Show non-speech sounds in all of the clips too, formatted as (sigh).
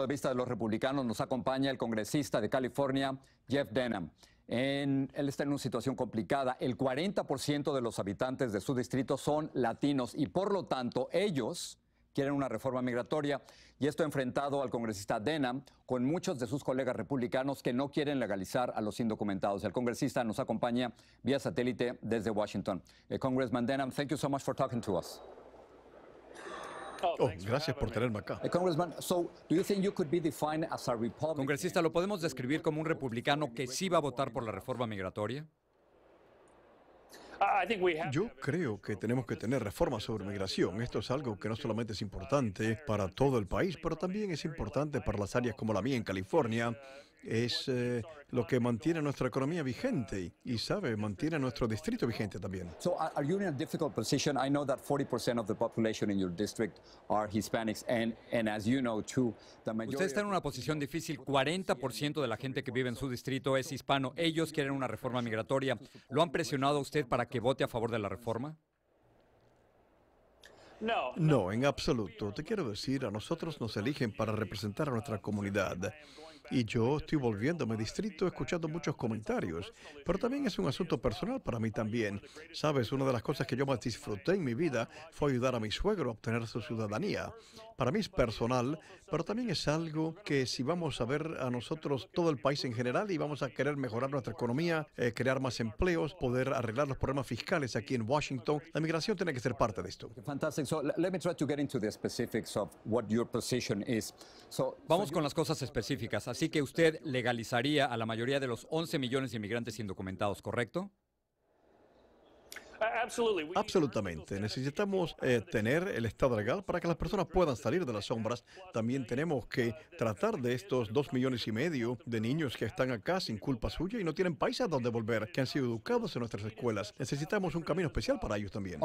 de vista de los republicanos nos acompaña el congresista de California, Jeff Denham. él está en una situación complicada. El 40% de los habitantes de su distrito son latinos y por lo tanto ellos quieren una reforma migratoria y esto ha enfrentado al congresista Denham con muchos de sus colegas republicanos que no quieren legalizar a los indocumentados. El congresista nos acompaña vía satélite desde Washington. Eh, Congressman Denham, thank you so much for talking to us. Oh, oh, gracias por tenerme acá. Congresista, ¿lo podemos describir como un republicano que sí va a votar por la reforma migratoria? Ah, Yo creo que tenemos que tener reformas sobre migración. Esto es algo que no solamente es importante para todo el país, pero también es importante para las áreas como la mía en California, es eh, lo que mantiene nuestra economía vigente y, sabe, mantiene nuestro distrito vigente también. Usted está en una posición difícil, 40% de la gente que vive en su distrito es hispano. Ellos quieren una reforma migratoria. ¿Lo han presionado a usted para que vote a favor de la reforma? No, en absoluto. Te quiero decir, a nosotros nos eligen para representar a nuestra comunidad. Y yo estoy volviendo a mi distrito escuchando muchos comentarios, pero también es un asunto personal para mí también. Sabes, una de las cosas que yo más disfruté en mi vida fue ayudar a mi suegro a obtener su ciudadanía. Para mí es personal, pero también es algo que si vamos a ver a nosotros todo el país en general y vamos a querer mejorar nuestra economía, eh, crear más empleos, poder arreglar los problemas fiscales aquí en Washington, la migración tiene que ser parte de esto. Vamos con las cosas específicas. Así que usted legalizaría a la mayoría de los 11 millones de inmigrantes indocumentados, ¿correcto? Absolutamente. Necesitamos eh, tener el Estado legal para que las personas puedan salir de las sombras. También tenemos que tratar de estos dos millones y medio de niños que están acá sin culpa suya y no tienen país a donde volver, que han sido educados en nuestras escuelas. Necesitamos un camino especial para ellos también.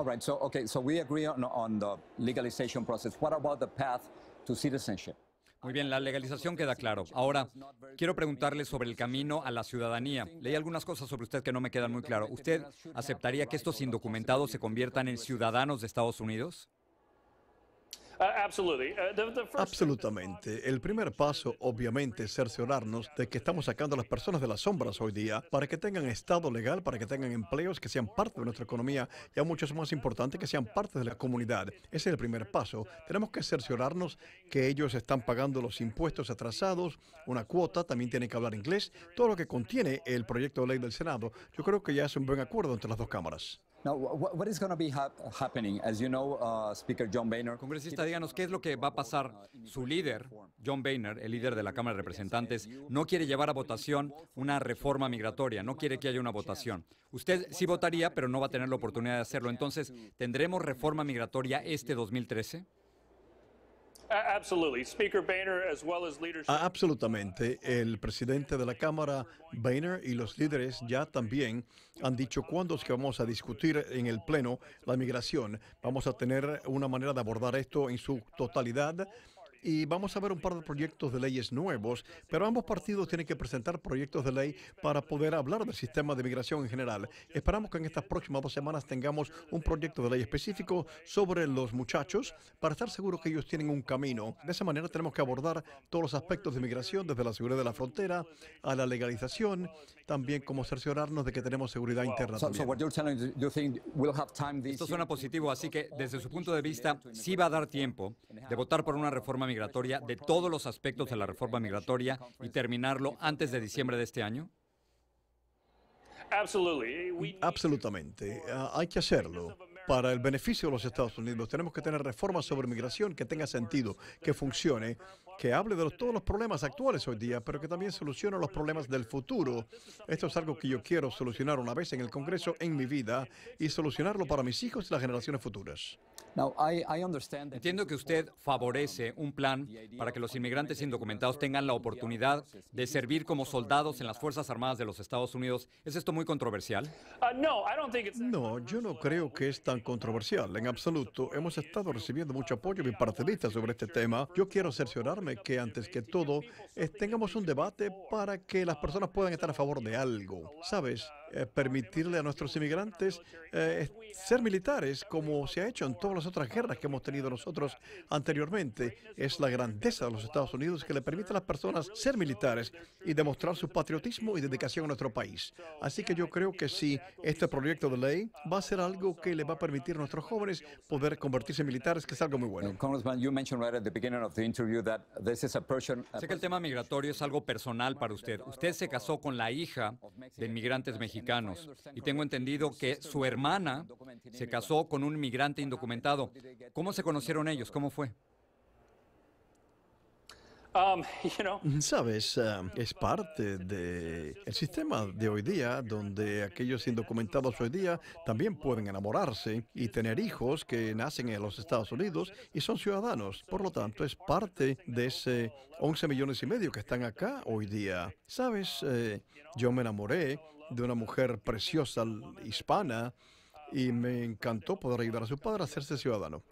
Muy bien, la legalización queda claro. Ahora, quiero preguntarle sobre el camino a la ciudadanía. Leí algunas cosas sobre usted que no me quedan muy claro. ¿Usted aceptaría que estos indocumentados se conviertan en ciudadanos de Estados Unidos? Uh, Absolutamente. El primer paso, obviamente, es cerciorarnos de que estamos sacando a las personas de las sombras hoy día para que tengan estado legal, para que tengan empleos, que sean parte de nuestra economía y a muchos más importante, que sean parte de la comunidad. Ese es el primer paso. Tenemos que cerciorarnos que ellos están pagando los impuestos atrasados, una cuota, también tienen que hablar inglés, todo lo que contiene el proyecto de ley del Senado. Yo creo que ya es un buen acuerdo entre las dos cámaras. Now, what is going to be happening? As uh, Speaker John Congresista, díganos qué es lo que va a pasar. Su líder, John Boehner, el líder de la Cámara de Representantes, no quiere llevar a votación una reforma migratoria, no quiere que haya una votación. Usted sí votaría, pero no va a tener la oportunidad de hacerlo. Entonces, ¿tendremos reforma migratoria este 2013? Ah, absolutamente. El presidente de la Cámara, Boehner, y los líderes ya también han dicho cuándo es que vamos a discutir en el Pleno la migración. Vamos a tener una manera de abordar esto en su totalidad y vamos a ver un par de proyectos de leyes nuevos, pero ambos partidos tienen que presentar proyectos de ley para poder hablar del sistema de migración en general. Esperamos que en estas próximas dos semanas tengamos un proyecto de ley específico sobre los muchachos para estar seguros que ellos tienen un camino. De esa manera tenemos que abordar todos los aspectos de migración, desde la seguridad de la frontera a la legalización, también como cerciorarnos de que tenemos seguridad interna. Esto suena positivo, así que desde su punto de vista sí va a dar tiempo de votar por una reforma migratoria, de todos los aspectos de la reforma migratoria y terminarlo antes de diciembre de este año? Absolutamente. Ah, hay que hacerlo. Para el beneficio de los Estados Unidos tenemos que tener reformas sobre migración que tenga sentido, que funcione que hable de los, todos los problemas actuales hoy día, pero que también solucione los problemas del futuro. Esto es algo que yo quiero solucionar una vez en el Congreso en mi vida y solucionarlo para mis hijos y las generaciones futuras. Entiendo que usted favorece un plan para que los inmigrantes indocumentados tengan la oportunidad de servir como soldados en las Fuerzas Armadas de los Estados Unidos. ¿Es esto muy controversial? Uh, no, yo no creo que es tan controversial en absoluto. Hemos estado recibiendo mucho apoyo bipartidista sobre este tema. Yo quiero cerciorarme que antes que todo eh, tengamos un debate para que las personas puedan estar a favor de algo. ¿Sabes? Eh, permitirle a nuestros inmigrantes eh, ser militares como se ha hecho en todas las otras guerras que hemos tenido nosotros anteriormente. Es la grandeza de los Estados Unidos que le permite a las personas ser militares y demostrar su patriotismo y dedicación a nuestro país. Así que yo creo que sí, este proyecto de ley va a ser algo que le va a permitir a nuestros jóvenes poder convertirse en militares, que es algo muy bueno. Congressman, you mentioned Sé que el tema migratorio es algo personal para usted. Usted se casó con la hija de inmigrantes mexicanos y tengo entendido que su hermana se casó con un inmigrante indocumentado. ¿Cómo se conocieron ellos? ¿Cómo fue? Um, (laughs) mm, sabes, um, es parte del el sistema de hoy día, donde aquellos indocumentados hoy día también pueden enamorarse y tener hijos que nacen en los Estados Unidos y son ciudadanos. Por lo tanto, es parte de ese 11 millones y medio que están acá hoy día. Sabes, eh, yo me enamoré de una mujer preciosa hispana y me encantó poder ayudar a su padre a hacerse ciudadano.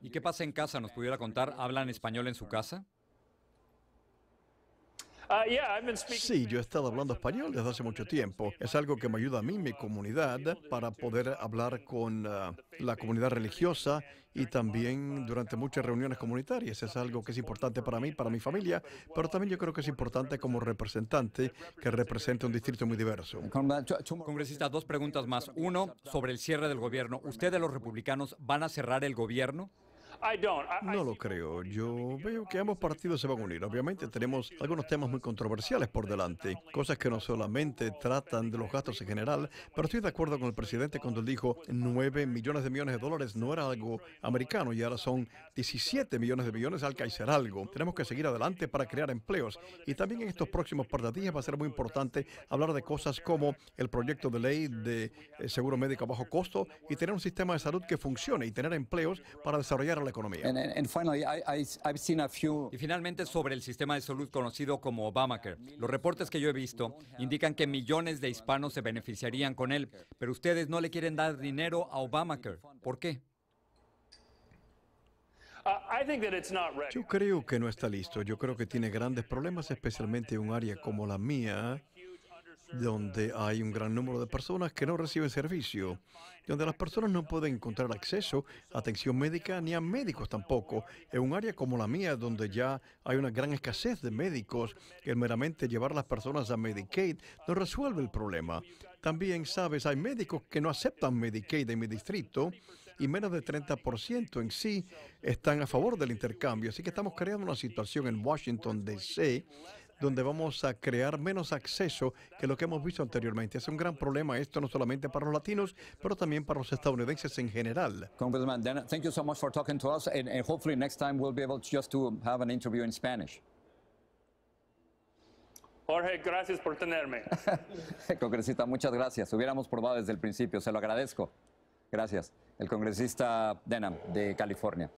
¿Y qué pasa en casa? ¿Nos pudiera contar? ¿Hablan español en su casa? Ah, sí, yo he estado hablando español desde hace mucho tiempo. Es algo que me ayuda a mí, mi comunidad, para poder hablar con ah, la comunidad religiosa y también durante muchas reuniones comunitarias. Es algo que es importante para mí, para mi familia, pero también yo creo que es importante como representante que represente un distrito muy diverso. Congresista, dos preguntas más. Uno, sobre el cierre del gobierno. ¿Ustedes los republicanos van a cerrar el gobierno? No lo creo. Yo veo que ambos partidos se van a unir. Obviamente tenemos algunos temas muy controversiales por delante, cosas que no solamente tratan de los gastos en general, pero estoy de acuerdo con el presidente cuando él dijo 9 millones de millones de dólares no era algo americano y ahora son 17 millones de millones al que hacer algo. Tenemos que seguir adelante para crear empleos y también en estos próximos días va a ser muy importante hablar de cosas como el proyecto de ley de eh, seguro médico a bajo costo y tener un sistema de salud que funcione y tener empleos para desarrollar la economía. Y finalmente sobre el sistema de salud conocido como Obamacare. Los reportes que yo he visto indican que millones de hispanos se beneficiarían con él, pero ustedes no le quieren dar dinero a Obamacare. ¿Por qué? Yo creo que no está listo. Yo creo que tiene grandes problemas, especialmente en un área como la mía, donde hay un gran número de personas que no reciben servicio, donde las personas no pueden encontrar acceso a atención médica ni a médicos tampoco, en un área como la mía, donde ya hay una gran escasez de médicos, que meramente llevar las personas a Medicaid no resuelve el problema. También, sabes, hay médicos que no aceptan Medicaid en mi distrito y menos del 30% en sí están a favor del intercambio. Así que estamos creando una situación en Washington, D.C donde vamos a crear menos acceso que lo que hemos visto anteriormente. Es un gran problema esto no solamente para los latinos, pero también para los estadounidenses en general. Congressman, thank you so much for talking to us and, hopefully next time we'll be able just to have an interview in Spanish. Jorge, gracias por tenerme. (laughs) Congresista, muchas gracias. Hubiéramos probado desde el principio, se lo agradezco. Gracias. El congresista Denham de California.